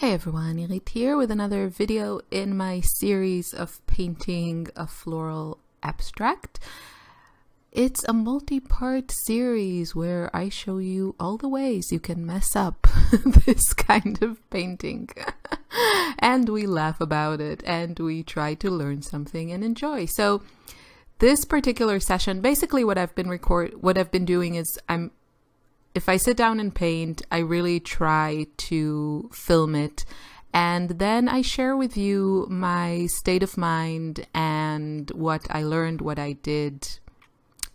Hey everyone, Irit here with another video in my series of painting a floral abstract. It's a multi-part series where I show you all the ways you can mess up this kind of painting. and we laugh about it and we try to learn something and enjoy. So this particular session, basically what I've been record what I've been doing is I'm if I sit down and paint, I really try to film it. And then I share with you my state of mind and what I learned, what I did,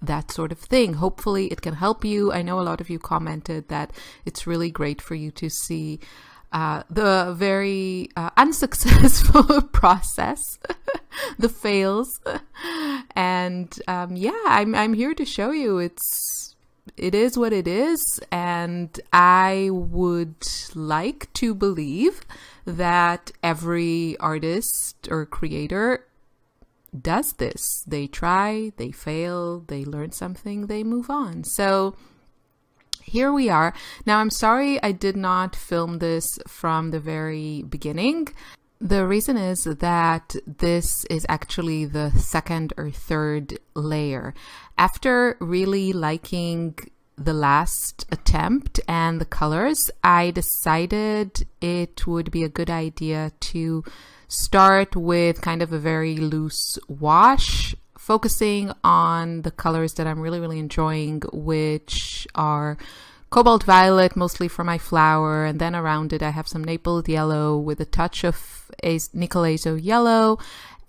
that sort of thing. Hopefully, it can help you. I know a lot of you commented that it's really great for you to see uh, the very uh, unsuccessful process, the fails. and um, yeah, I'm, I'm here to show you it's it is what it is. And I would like to believe that every artist or creator does this. They try, they fail, they learn something, they move on. So here we are. Now, I'm sorry I did not film this from the very beginning. The reason is that this is actually the second or third layer after really liking the last attempt and the colors, I decided it would be a good idea to start with kind of a very loose wash, focusing on the colors that I'm really, really enjoying, which are cobalt violet, mostly for my flower, and then around it I have some Naples yellow with a touch of a Nicolazo yellow,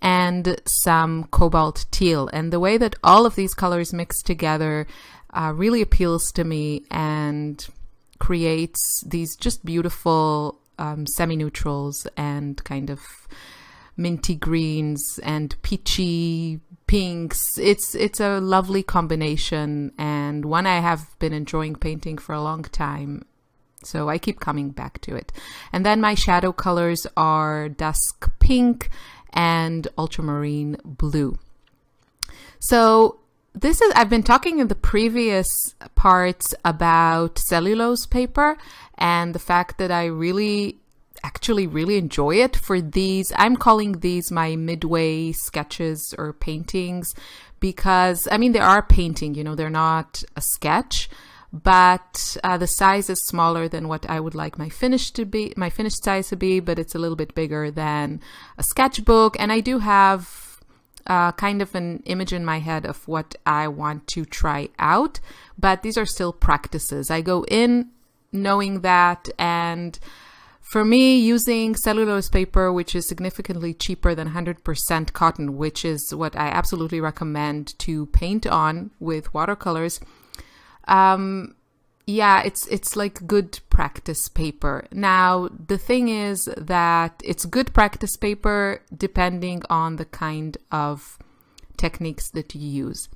and some cobalt teal. And the way that all of these colors mix together uh, really appeals to me and creates these just beautiful um, semi-neutrals and kind of minty greens and peachy pinks. It's it's a lovely combination and one I have been enjoying painting for a long time. So I keep coming back to it. And then my shadow colors are dusk pink and ultramarine blue. So this is, I've been talking in the previous parts about cellulose paper and the fact that I really actually really enjoy it for these. I'm calling these my midway sketches or paintings because, I mean, they are painting, you know, they're not a sketch, but uh, the size is smaller than what I would like my finish to be, my finished size to be, but it's a little bit bigger than a sketchbook. And I do have uh, kind of an image in my head of what I want to try out, but these are still practices. I go in knowing that and for me, using cellulose paper, which is significantly cheaper than 100% cotton, which is what I absolutely recommend to paint on with watercolors, um, yeah, it's it's like good practice paper. Now, the thing is that it's good practice paper depending on the kind of techniques that you use.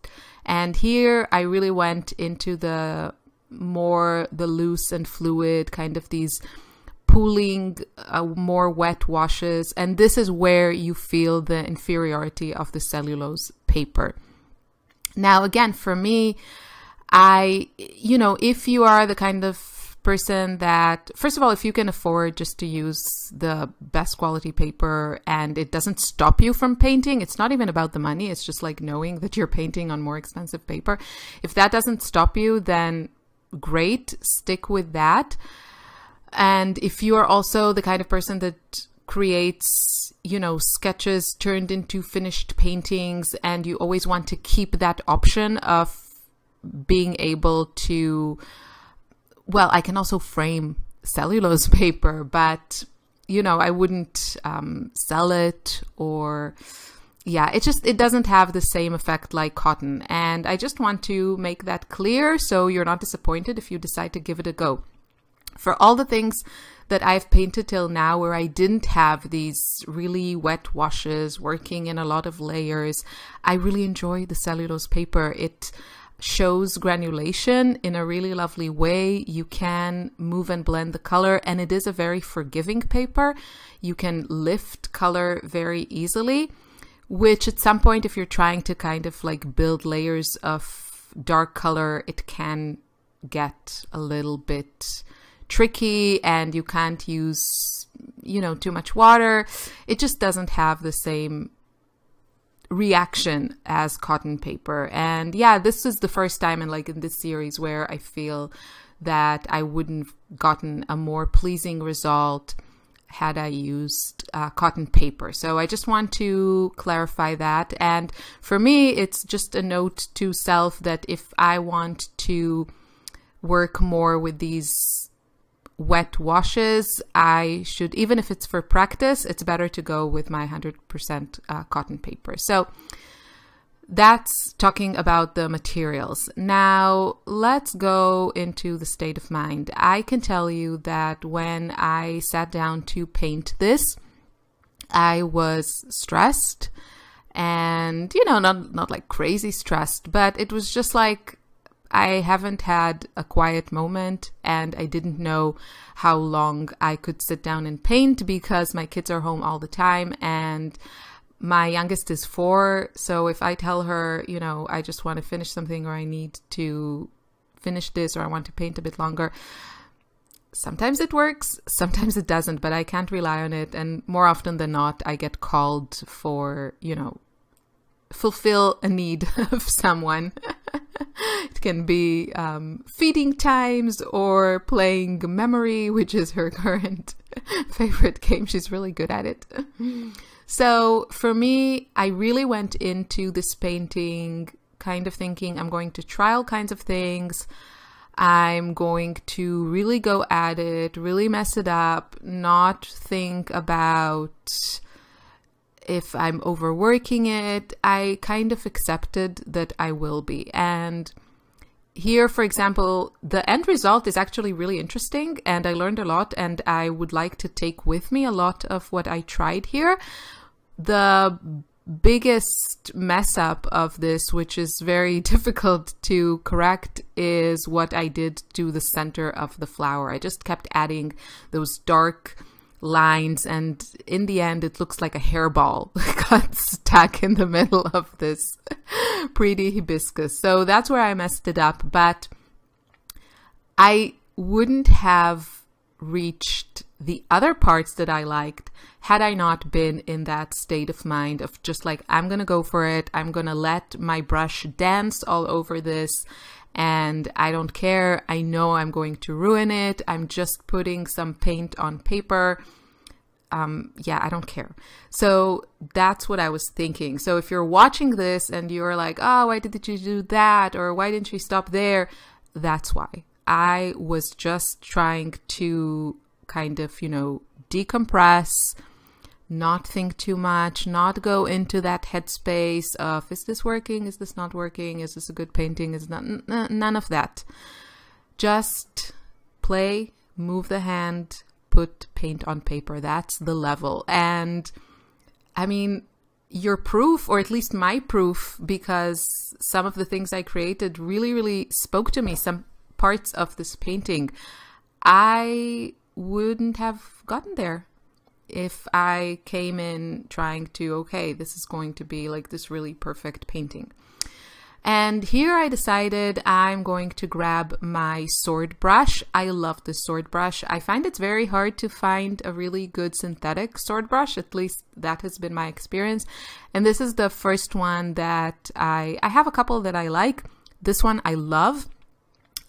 And here I really went into the more the loose and fluid kind of these pooling uh, more wet washes and this is where you feel the inferiority of the cellulose paper. Now again, for me, I, you know, if you are the kind of person that, first of all, if you can afford just to use the best quality paper and it doesn't stop you from painting, it's not even about the money, it's just like knowing that you're painting on more expensive paper. If that doesn't stop you, then great, stick with that. And if you are also the kind of person that creates, you know, sketches turned into finished paintings and you always want to keep that option of being able to, well, I can also frame cellulose paper, but you know, I wouldn't um, sell it or yeah, it just it doesn't have the same effect like cotton. And I just want to make that clear so you're not disappointed if you decide to give it a go. For all the things that I've painted till now where I didn't have these really wet washes working in a lot of layers, I really enjoy the cellulose paper. It shows granulation in a really lovely way. You can move and blend the color and it is a very forgiving paper. You can lift color very easily, which at some point, if you're trying to kind of like build layers of dark color, it can get a little bit tricky and you can't use, you know, too much water. It just doesn't have the same reaction as cotton paper. And yeah, this is the first time in like in this series where I feel that I wouldn't have gotten a more pleasing result had I used uh, cotton paper. So I just want to clarify that. And for me, it's just a note to self that if I want to work more with these wet washes, I should, even if it's for practice, it's better to go with my 100% uh, cotton paper. So that's talking about the materials. Now let's go into the state of mind. I can tell you that when I sat down to paint this, I was stressed and, you know, not, not like crazy stressed, but it was just like I haven't had a quiet moment and I didn't know how long I could sit down and paint because my kids are home all the time and my youngest is four. So if I tell her, you know, I just want to finish something or I need to finish this or I want to paint a bit longer, sometimes it works, sometimes it doesn't, but I can't rely on it. And more often than not, I get called for, you know, fulfill a need of someone. it can be um, feeding times or playing memory, which is her current favorite game. She's really good at it. So for me, I really went into this painting kind of thinking I'm going to try all kinds of things. I'm going to really go at it, really mess it up, not think about if I'm overworking it, I kind of accepted that I will be. And here, for example, the end result is actually really interesting and I learned a lot and I would like to take with me a lot of what I tried here. The biggest mess up of this, which is very difficult to correct, is what I did to the center of the flower. I just kept adding those dark lines and in the end it looks like a hairball got stuck in the middle of this pretty hibiscus so that's where i messed it up but i wouldn't have reached the other parts that i liked had i not been in that state of mind of just like i'm gonna go for it i'm gonna let my brush dance all over this and I don't care. I know I'm going to ruin it. I'm just putting some paint on paper. Um, yeah, I don't care. So that's what I was thinking. So if you're watching this and you're like, oh, why did you do that? Or why didn't you stop there? That's why. I was just trying to kind of, you know, decompress not think too much, not go into that headspace of is this working, is this not working, is this a good painting, is not none of that. Just play, move the hand, put paint on paper. That's the level. And I mean, your proof, or at least my proof, because some of the things I created really, really spoke to me, some parts of this painting. I wouldn't have gotten there if I came in trying to, okay, this is going to be like this really perfect painting. And here I decided I'm going to grab my sword brush. I love this sword brush. I find it's very hard to find a really good synthetic sword brush. At least that has been my experience. And this is the first one that I, I have a couple that I like. This one I love.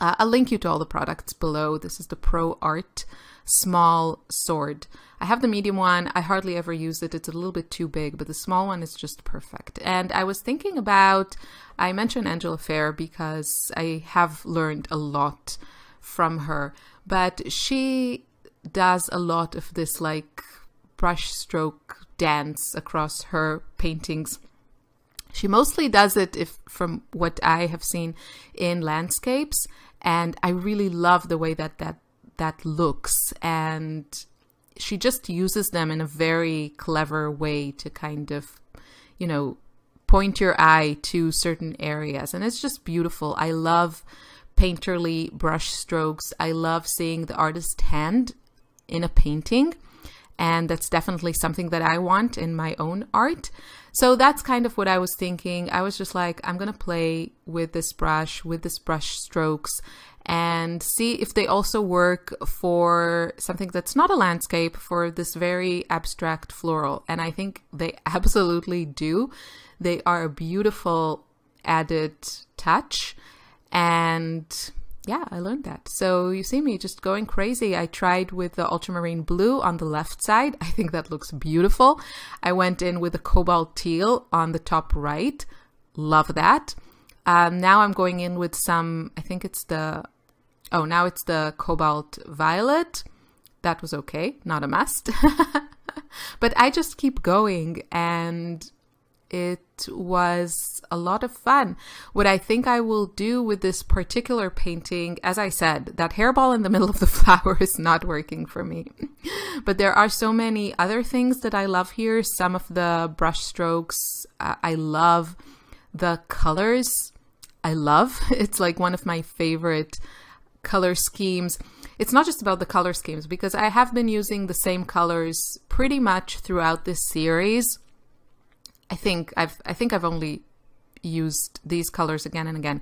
Uh, I'll link you to all the products below. This is the Pro Art small sword. I have the medium one. I hardly ever use it. It's a little bit too big, but the small one is just perfect. And I was thinking about, I mentioned Angela Fair because I have learned a lot from her, but she does a lot of this like brushstroke dance across her paintings. She mostly does it if from what I have seen in landscapes and I really love the way that that that looks and she just uses them in a very clever way to kind of you know point your eye to certain areas and it's just beautiful i love painterly brush strokes i love seeing the artist's hand in a painting and that's definitely something that I want in my own art. So that's kind of what I was thinking. I was just like, I'm going to play with this brush, with this brush strokes, and see if they also work for something that's not a landscape, for this very abstract floral. And I think they absolutely do. They are a beautiful added touch. And yeah, I learned that. So you see me just going crazy. I tried with the ultramarine blue on the left side. I think that looks beautiful. I went in with the cobalt teal on the top right. Love that. Um, now I'm going in with some, I think it's the, oh, now it's the cobalt violet. That was okay, not a must. but I just keep going and it was a lot of fun. What I think I will do with this particular painting, as I said, that hairball in the middle of the flower is not working for me. but there are so many other things that I love here. Some of the brush strokes, uh, I love the colors. I love. It's like one of my favorite color schemes. It's not just about the color schemes because I have been using the same colors pretty much throughout this series I think I've I think I've only used these colors again and again.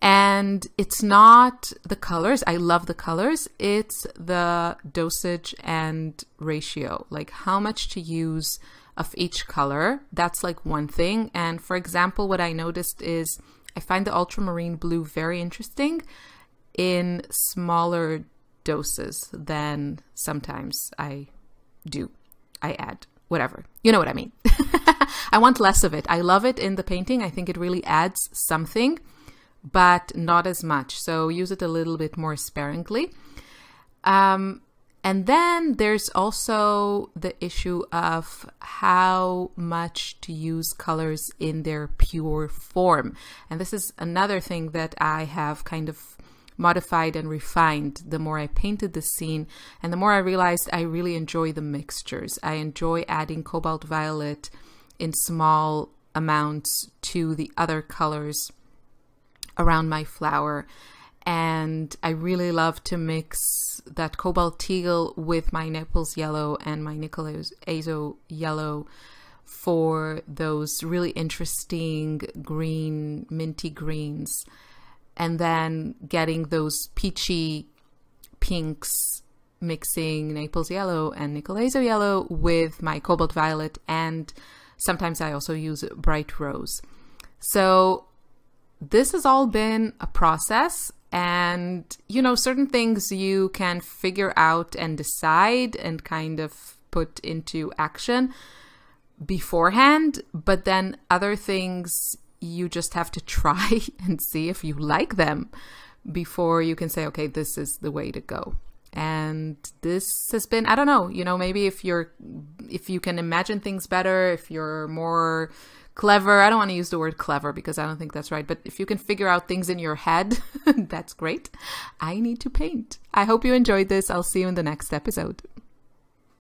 And it's not the colors. I love the colors. It's the dosage and ratio, like how much to use of each color. That's like one thing. And for example, what I noticed is I find the ultramarine blue very interesting in smaller doses than sometimes I do. I add, whatever. You know what I mean. I want less of it. I love it in the painting. I think it really adds something, but not as much. So use it a little bit more sparingly. Um, and then there's also the issue of how much to use colors in their pure form. And this is another thing that I have kind of modified and refined the more I painted the scene and the more I realized I really enjoy the mixtures. I enjoy adding cobalt violet in small amounts to the other colors around my flower and I really love to mix that cobalt teal with my Naples yellow and my Nicolas Azo yellow for those really interesting green, minty greens. And then getting those peachy pinks, mixing Naples yellow and azo yellow with my cobalt violet and Sometimes I also use bright rose. So this has all been a process and you know certain things you can figure out and decide and kind of put into action beforehand but then other things you just have to try and see if you like them before you can say okay this is the way to go and this has been i don't know you know maybe if you're if you can imagine things better if you're more clever i don't want to use the word clever because i don't think that's right but if you can figure out things in your head that's great i need to paint i hope you enjoyed this i'll see you in the next episode